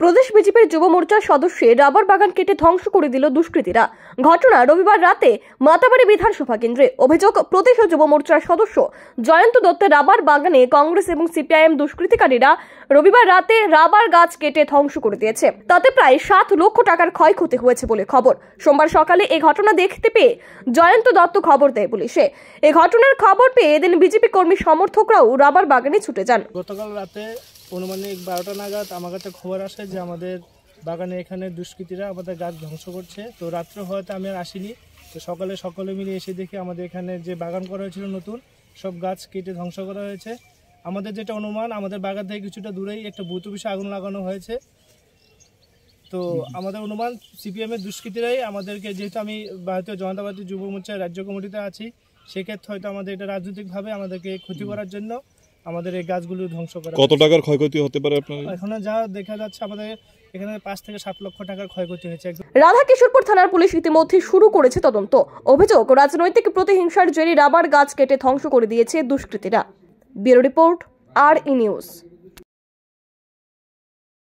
প্রদেশ বিজেপির যুব মোর্চার সদস্যে রাবার বাগান কেটে ধ্বংস করে দিল দুষ্কৃতীরা ঘটনা রবিবার রাতে মাতাবাড়ি বিধানসভা কেন্দ্রে অভিযোগ প্রদেশ যুব মোর্চার সদস্য জয়ন্ত দত্তের রাবার বাগানে কংগ্রেস এবং সিপিআইএম দুষ্কৃতিকারীরা রবিবার রাতে রাবার গাছ কেটে ধ্বংস করে দিয়েছে তাতে প্রায় সাত লক্ষ টাকার ক্ষয়ক্ষতি হয়েছে বলে খবর সোমবার সকালে এ ঘটনা দেখতে পেয়ে জয়ন্ত দত্ত খবর দেয় পুলিশে এ ঘটনার খবর পেয়ে এদিন বিজেপি কর্মী সমর্থকরাও রাবার বাগানে ছুটে যান গতকাল রাতে অনুমানিক বারোটা নাগাদ আমার কাছে খবর আসে যে আমাদের বাগানে এখানে দুষ্কৃতীরা আমাদের গাছ ধ্বংস করছে তো রাত্র হয়তো আমি আর আসিনি তো সকালে সকলে মিলে এসে দেখি আমাদের এখানে যে বাগান করা হয়েছিল নতুন সব গাছ কেটে ধ্বংস করা হয়েছে আমাদের যেটা অনুমান আমাদের বাগান থেকে কিছুটা দূরেই একটা বুথ বিষয়ে আগুন লাগানো হয়েছে তো আমাদের অনুমান সিপিএমের দুষ্কৃতীরাই আমাদেরকে যেহেতু আমি ভারতীয় জনতা পার্টি যুব মোর্চার রাজ্য কমিটিতে আছি সেক্ষেত্রে হয়তো আমাদের এটা রাজনৈতিকভাবে আমাদেরকে ক্ষতি করার জন্য আমাদের এই গাছগুলো ধ্বংস করা কত টাকার ক্ষয়ক্ষতি হতে পারে আপনার এখন যা দেখা যাচ্ছে আমাদের এখানে পাঁচ থেকে সাত লক্ষ টাকার ক্ষয়ক্ষতি হয়েছে রাধা কিশোরপুর থানার পুলিশ ইতিমধ্যে শুরু করেছে তদন্ত অভিযোগ রাজনৈতিক প্রতিহিংসার রাবার গাছ কেটে ধ্বংস করে দিয়েছে দুষ্কৃতীরা ব্যুরো রিপোর্ট আর ই নিউজ